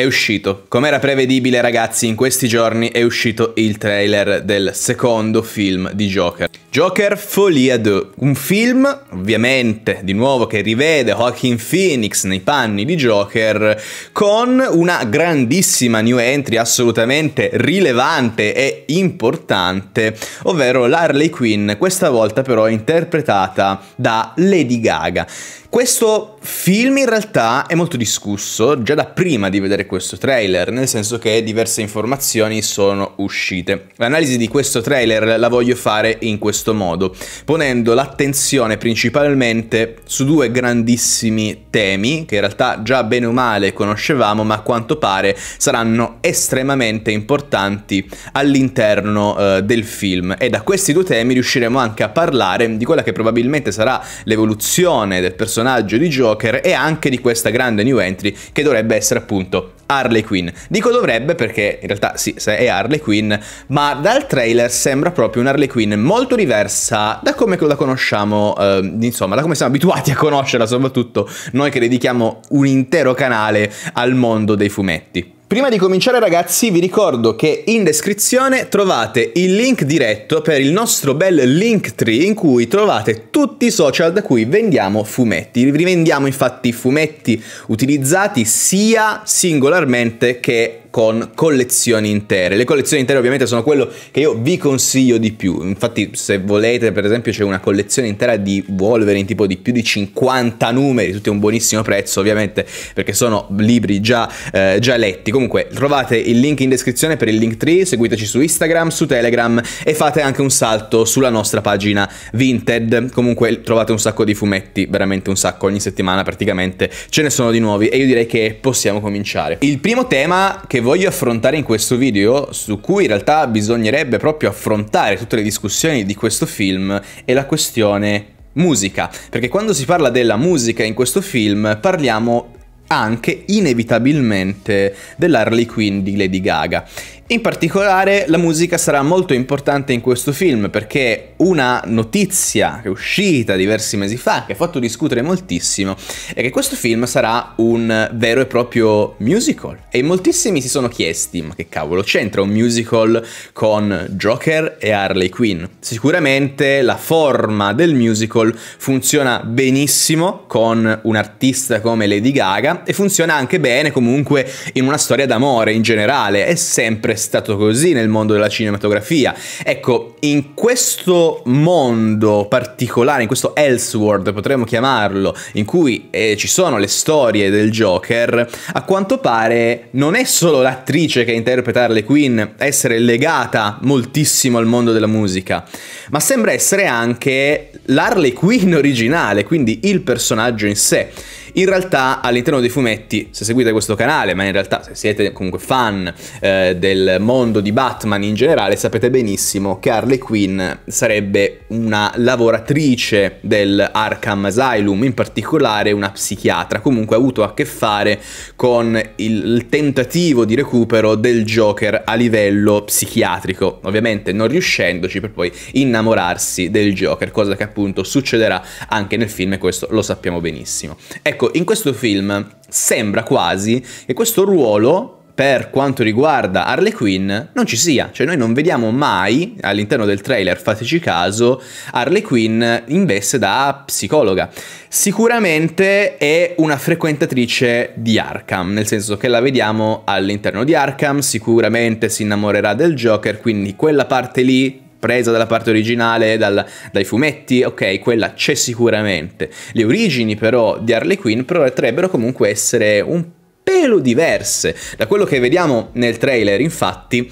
È uscito. Come era prevedibile, ragazzi, in questi giorni è uscito il trailer del secondo film di Joker. Joker Folia 2, un film ovviamente di nuovo che rivede Joaquin Phoenix nei panni di Joker con una grandissima new entry assolutamente rilevante e importante, ovvero l'Harley Quinn, questa volta però interpretata da Lady Gaga. Questo film in realtà è molto discusso già da prima di vedere questo trailer, nel senso che diverse informazioni sono uscite. L'analisi di questo trailer la voglio fare in questo questo modo, ponendo l'attenzione principalmente su due grandissimi temi che in realtà già bene o male conoscevamo, ma a quanto pare saranno estremamente importanti all'interno eh, del film. E da questi due temi riusciremo anche a parlare di quella che probabilmente sarà l'evoluzione del personaggio di Joker e anche di questa grande new entry che dovrebbe essere appunto Harley Quinn. Dico dovrebbe perché in realtà sì, è Harley Quinn, ma dal trailer sembra proprio un Harley Quinn molto diverso diversa da come la conosciamo, eh, insomma, da come siamo abituati a conoscerla, soprattutto noi che dedichiamo un intero canale al mondo dei fumetti. Prima di cominciare ragazzi vi ricordo che in descrizione trovate il link diretto per il nostro bel Linktree in cui trovate tutti i social da cui vendiamo fumetti. Rivendiamo infatti fumetti utilizzati sia singolarmente che con collezioni intere. Le collezioni intere ovviamente sono quello che io vi consiglio di più. Infatti se volete per esempio c'è una collezione intera di Wolverine tipo di più di 50 numeri, tutti a un buonissimo prezzo ovviamente perché sono libri già, eh, già letti. Comunque trovate il link in descrizione per il link tree, seguiteci su Instagram, su Telegram e fate anche un salto sulla nostra pagina Vinted. Comunque trovate un sacco di fumetti, veramente un sacco ogni settimana praticamente. Ce ne sono di nuovi e io direi che possiamo cominciare. Il primo tema che che voglio affrontare in questo video, su cui in realtà bisognerebbe proprio affrontare tutte le discussioni di questo film, è la questione musica, perché quando si parla della musica in questo film parliamo anche inevitabilmente dell'Harley Quinn di Lady Gaga. In particolare la musica sarà molto importante in questo film perché una notizia che è uscita diversi mesi fa, che ha fatto discutere moltissimo, è che questo film sarà un vero e proprio musical. E moltissimi si sono chiesti, ma che cavolo c'entra un musical con Joker e Harley Quinn? Sicuramente la forma del musical funziona benissimo con un artista come Lady Gaga e funziona anche bene comunque in una storia d'amore in generale, è sempre stato così nel mondo della cinematografia. Ecco, in questo mondo particolare, in questo Elseworld potremmo chiamarlo, in cui eh, ci sono le storie del Joker, a quanto pare non è solo l'attrice che interpreta Harley Quinn essere legata moltissimo al mondo della musica, ma sembra essere anche l'Harley Quinn originale, quindi il personaggio in sé. In realtà all'interno dei fumetti, se seguite questo canale, ma in realtà se siete comunque fan eh, del mondo di Batman in generale, sapete benissimo che Harley Quinn sarebbe una lavoratrice del Arkham Asylum, in particolare una psichiatra, comunque ha avuto a che fare con il tentativo di recupero del Joker a livello psichiatrico, ovviamente non riuscendoci per poi innamorarsi del Joker, cosa che appunto succederà anche nel film e questo lo sappiamo benissimo. Ecco, in questo film sembra quasi che questo ruolo per quanto riguarda Harley Quinn non ci sia, cioè noi non vediamo mai all'interno del trailer, fateci caso, Harley Quinn in veste da psicologa. Sicuramente è una frequentatrice di Arkham, nel senso che la vediamo all'interno di Arkham, sicuramente si innamorerà del Joker, quindi quella parte lì presa dalla parte originale, dal, dai fumetti, ok, quella c'è sicuramente. Le origini però di Harley Quinn potrebbero comunque essere un pelo diverse da quello che vediamo nel trailer, infatti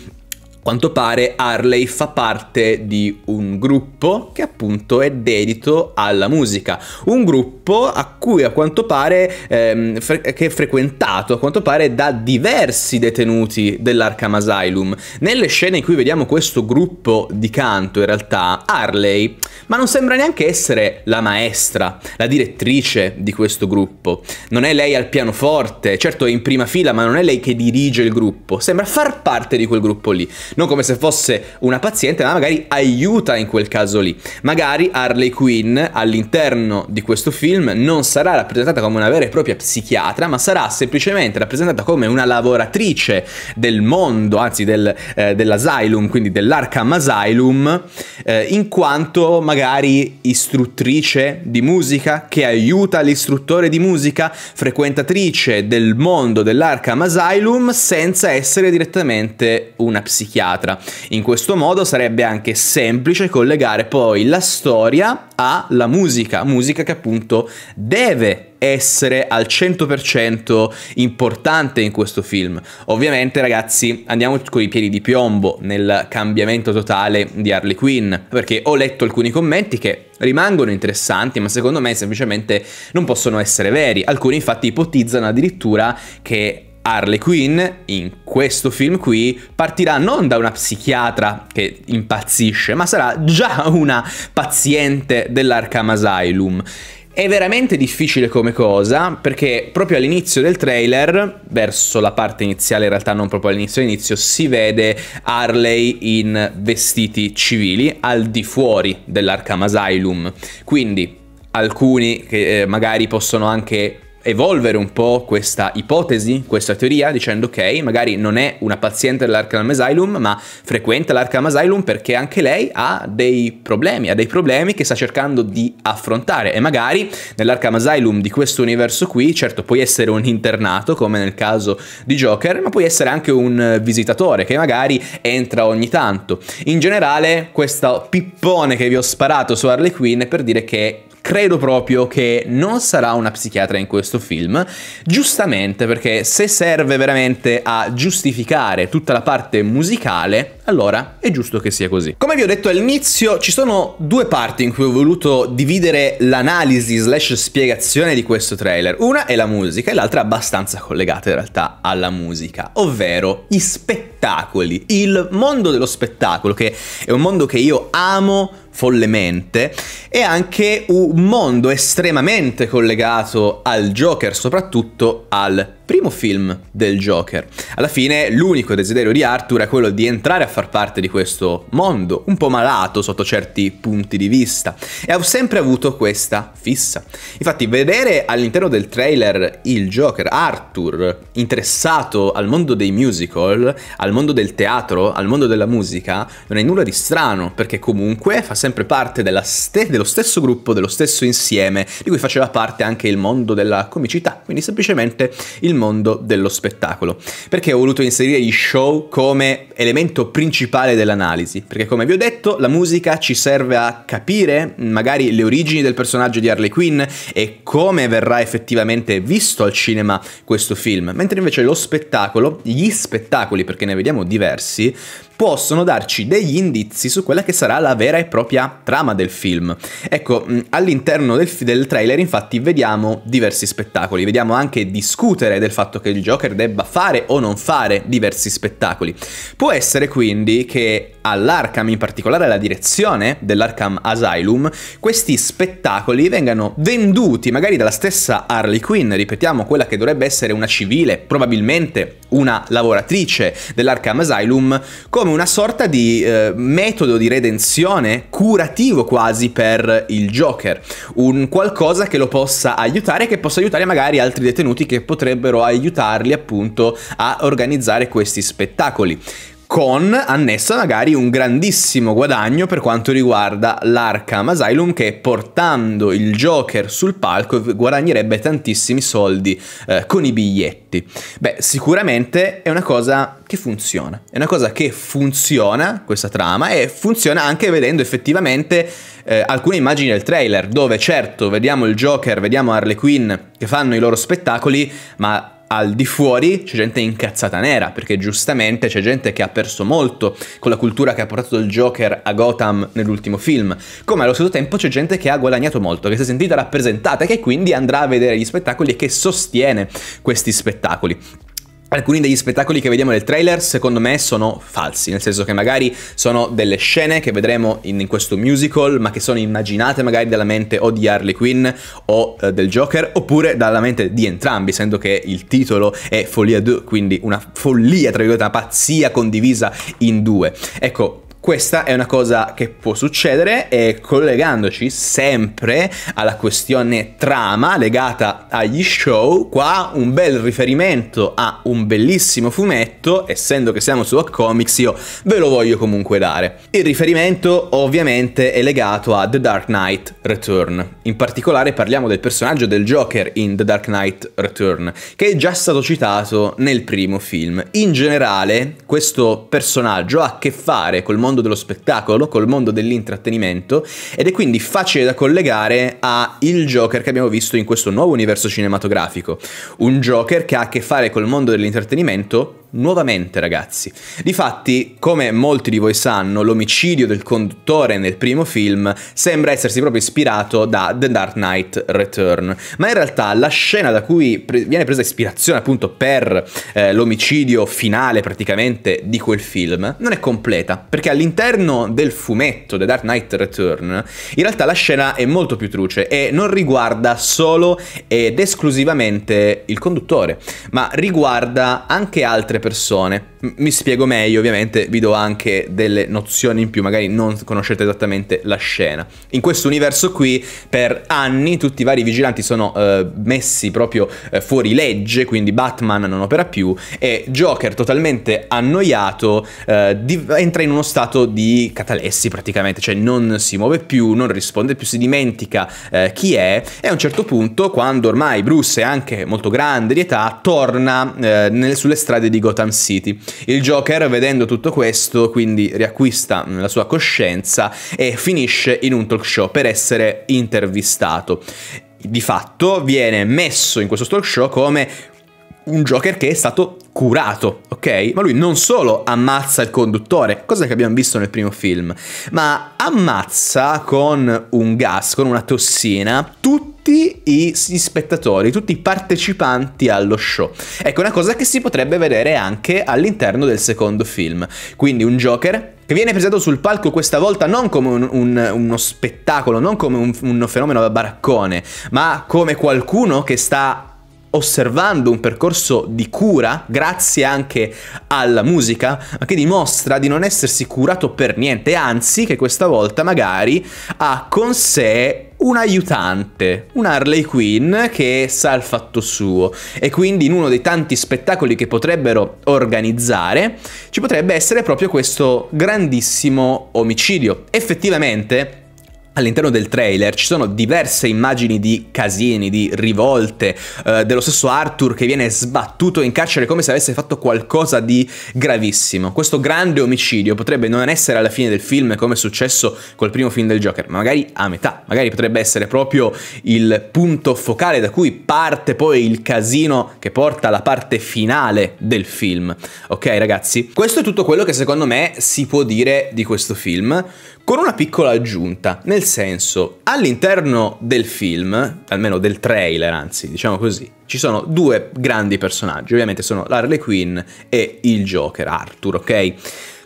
quanto pare Harley fa parte di un gruppo che appunto è dedito alla musica, un gruppo a cui a quanto pare ehm, fre- che è frequentato a quanto pare da diversi detenuti dell'Arkham Asylum. Nelle scene in cui vediamo questo gruppo di canto in realtà Harley, ma non sembra neanche essere la maestra, la direttrice di questo gruppo. Non è lei al pianoforte, certo è in prima fila, ma non è lei che dirige il gruppo, sembra far parte di quel gruppo lì non come se fosse una paziente, ma magari aiuta in quel caso lì. Magari Harley Quinn all'interno di questo film non sarà rappresentata come una vera e propria psichiatra, ma sarà semplicemente rappresentata come una lavoratrice del mondo, anzi del, eh, dell'asylum, quindi dell'Arkham Asylum, eh, in quanto magari istruttrice di musica che aiuta l'istruttore di musica, frequentatrice del mondo dell'Arkham Asylum senza essere direttamente una psichiatra psichiatra. In questo modo sarebbe anche semplice collegare poi la storia alla musica, musica che appunto deve essere al 100% importante in questo film. Ovviamente ragazzi andiamo con i piedi di piombo nel cambiamento totale di Harley Quinn, perché ho letto alcuni commenti che rimangono interessanti, ma secondo me semplicemente non possono essere veri. Alcuni infatti ipotizzano addirittura che Harley Quinn in questo film qui partirà non da una psichiatra che impazzisce, ma sarà già una paziente dell'Arkham Asylum. È veramente difficile come cosa perché proprio all'inizio del trailer, verso la parte iniziale, in realtà non proprio all'inizio, all'inizio si vede Harley in vestiti civili al di fuori dell'Arkham Asylum. Quindi alcuni che eh, magari possono anche evolvere un po' questa ipotesi, questa teoria, dicendo ok, magari non è una paziente dell'Arkham Asylum, ma frequenta l'Arkham Asylum perché anche lei ha dei problemi, ha dei problemi che sta cercando di affrontare e magari nell'Arkham Asylum di questo universo qui, certo puoi essere un internato come nel caso di Joker, ma puoi essere anche un visitatore che magari entra ogni tanto. In generale, questo pippone che vi ho sparato su Harley Quinn è per dire che credo proprio che non sarà una psichiatra in questo film, giustamente perché se serve veramente a giustificare tutta la parte musicale, allora è giusto che sia così. Come vi ho detto all'inizio, ci sono due parti in cui ho voluto dividere l'analisi slash spiegazione di questo trailer. Una è la musica e l'altra abbastanza collegata in realtà alla musica, ovvero gli spettacoli, il mondo dello spettacolo, che è un mondo che io amo follemente, è anche un mondo estremamente collegato al Joker, soprattutto al primo film del Joker. Alla fine l'unico desiderio di Arthur è quello di entrare a far parte di questo mondo, un po' malato sotto certi punti di vista, e ha sempre avuto questa fissa. Infatti vedere all'interno del trailer il Joker, Arthur, interessato al mondo dei musical, al mondo del teatro, al mondo della musica, non è nulla di strano, perché comunque fa sempre parte ste- dello stesso gruppo, dello stesso insieme, di cui faceva parte anche il mondo della comicità, quindi semplicemente il mondo dello spettacolo, perché ho voluto inserire gli show come elemento principale dell'analisi, perché come vi ho detto la musica ci serve a capire magari le origini del personaggio di Harley Quinn e come verrà effettivamente visto al cinema questo film, mentre invece lo spettacolo, gli spettacoli perché ne vediamo diversi, possono darci degli indizi su quella che sarà la vera e propria trama del film. Ecco, mm, all'interno del, del trailer infatti vediamo diversi spettacoli, vediamo anche discutere del fatto che il Joker debba fare o non fare diversi spettacoli. Può essere quindi che all'Arkham, in particolare alla direzione dell'Arkham Asylum, questi spettacoli vengano venduti magari dalla stessa Harley Quinn, ripetiamo quella che dovrebbe essere una civile, probabilmente una lavoratrice dell'Arkham Asylum, come come una sorta di eh, metodo di redenzione curativo quasi per il Joker, un qualcosa che lo possa aiutare, che possa aiutare magari altri detenuti che potrebbero aiutarli appunto a organizzare questi spettacoli con annessa magari un grandissimo guadagno per quanto riguarda l'Arkham Asylum che portando il Joker sul palco guadagnerebbe tantissimi soldi eh, con i biglietti. Beh, sicuramente è una cosa che funziona, è una cosa che funziona questa trama e funziona anche vedendo effettivamente eh, alcune immagini del trailer dove certo vediamo il Joker, vediamo Harley Quinn che fanno i loro spettacoli, ma al di fuori c'è gente incazzata nera, perché giustamente c'è gente che ha perso molto con la cultura che ha portato il Joker a Gotham nell'ultimo film, come allo stesso tempo c'è gente che ha guadagnato molto, che si è sentita rappresentata e che quindi andrà a vedere gli spettacoli e che sostiene questi spettacoli. Alcuni degli spettacoli che vediamo nel trailer secondo me sono falsi, nel senso che magari sono delle scene che vedremo in, in questo musical ma che sono immaginate magari dalla mente o di Harley Quinn o eh, del Joker oppure dalla mente di entrambi, essendo che il titolo è Folia 2, quindi una follia, tra virgolette, una pazzia condivisa in due. Ecco, questa è una cosa che può succedere e collegandoci sempre alla questione trama legata agli show, qua un bel riferimento a un bellissimo fumetto, essendo che siamo su Hot Comics io ve lo voglio comunque dare. Il riferimento ovviamente è legato a The Dark Knight Return, in particolare parliamo del personaggio del Joker in The Dark Knight Return, che è già stato citato nel primo film. In generale questo personaggio ha a che fare col mondo mondo dello spettacolo, col mondo dell'intrattenimento ed è quindi facile da collegare al Joker che abbiamo visto in questo nuovo universo cinematografico. Un Joker che ha a che fare col mondo dell'intrattenimento nuovamente, ragazzi. Difatti, come molti di voi sanno, l'omicidio del conduttore nel primo film sembra essersi proprio ispirato da The Dark Knight Return, ma in realtà la scena da cui pre- viene presa ispirazione appunto per eh, l'omicidio finale praticamente di quel film non è completa, perché all'interno del fumetto The Dark Knight Return, in realtà la scena è molto più truce e non riguarda solo ed esclusivamente il conduttore, ma riguarda anche altre altre persone. M mi spiego meglio, ovviamente vi do anche delle nozioni in più, magari non conoscete esattamente la scena. In questo universo qui, per anni, tutti i vari vigilanti sono eh, messi proprio eh, fuori legge, quindi Batman non opera più, e Joker, totalmente annoiato, eh, entra in uno stato di catalessi praticamente, cioè non si muove più, non risponde più, si dimentica eh, chi è, e a un certo punto, quando ormai Bruce è anche molto grande di età, torna eh, sulle strade di Gotham City. Il Joker, vedendo tutto questo, quindi riacquista la sua coscienza e finisce in un talk show per essere intervistato. Di fatto viene messo in questo talk show come un Joker che è stato curato, ok? Ma lui non solo ammazza il conduttore, cosa che abbiamo visto nel primo film, ma ammazza con un gas, con una tossina, tutti gli spettatori, tutti i partecipanti allo show. Ecco una cosa che si potrebbe vedere anche all'interno del secondo film. Quindi un Joker che viene presentato sul palco questa volta non come un, un, uno spettacolo, non come un, un fenomeno da baraccone, ma come qualcuno che sta osservando un percorso di cura, grazie anche alla musica, ma che dimostra di non essersi curato per niente, anzi che questa volta magari ha con sé un aiutante, un Harley Quinn che sa il fatto suo e quindi in uno dei tanti spettacoli che potrebbero organizzare ci potrebbe essere proprio questo grandissimo omicidio. Effettivamente All'interno del trailer ci sono diverse immagini di casini, di rivolte, eh, dello stesso Arthur che viene sbattuto in carcere come se avesse fatto qualcosa di gravissimo. Questo grande omicidio potrebbe non essere alla fine del film come è successo col primo film del Joker, ma magari a metà, magari potrebbe essere proprio il punto focale da cui parte poi il casino che porta alla parte finale del film. Ok ragazzi, questo è tutto quello che secondo me si può dire di questo film con una piccola aggiunta, nel senso, all'interno del film, almeno del trailer anzi, diciamo così, ci sono due grandi personaggi, ovviamente sono l'Harley Quinn e il Joker, Arthur, ok?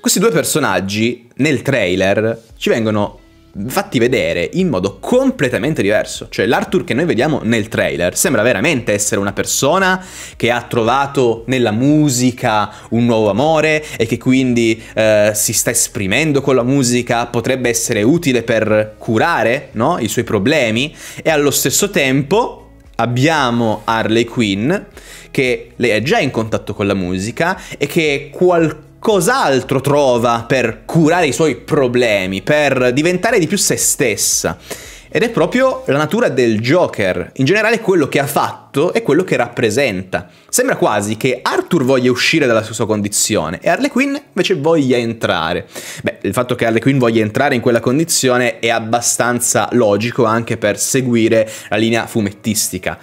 Questi due personaggi nel trailer ci vengono fatti vedere in modo completamente diverso. Cioè l'Arthur che noi vediamo nel trailer sembra veramente essere una persona che ha trovato nella musica un nuovo amore e che quindi eh, si sta esprimendo con la musica, potrebbe essere utile per curare no? i suoi problemi e allo stesso tempo abbiamo Harley Quinn che lei è già in contatto con la musica e che qualcosa cos'altro trova per curare i suoi problemi, per diventare di più se stessa. Ed è proprio la natura del Joker, in generale quello che ha fatto e quello che rappresenta. Sembra quasi che Arthur voglia uscire dalla sua condizione e Harley Quinn invece voglia entrare. Beh, il fatto che Harley Quinn voglia entrare in quella condizione è abbastanza logico anche per seguire la linea fumettistica.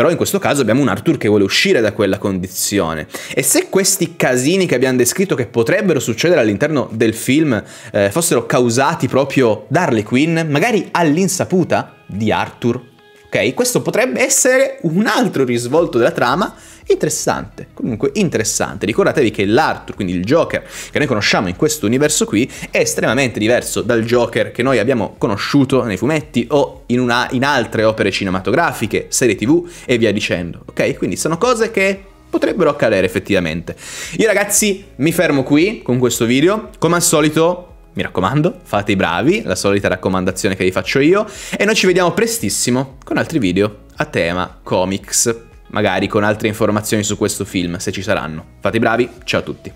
Però in questo caso abbiamo un Arthur che vuole uscire da quella condizione. E se questi casini che abbiamo descritto che potrebbero succedere all'interno del film eh, fossero causati proprio da Harley Quinn, magari all'insaputa di Arthur Ok, questo potrebbe essere un altro risvolto della trama interessante, comunque interessante. Ricordatevi che l'Arthur, quindi il Joker che noi conosciamo in questo universo qui, è estremamente diverso dal Joker che noi abbiamo conosciuto nei fumetti o in, una, in altre opere cinematografiche, serie tv e via dicendo. Ok, quindi sono cose che potrebbero accadere effettivamente. Io ragazzi mi fermo qui con questo video, come al solito mi raccomando, fate i bravi, la solita raccomandazione che vi faccio io. E noi ci vediamo prestissimo con altri video a tema comics, magari con altre informazioni su questo film, se ci saranno. Fate i bravi, ciao a tutti.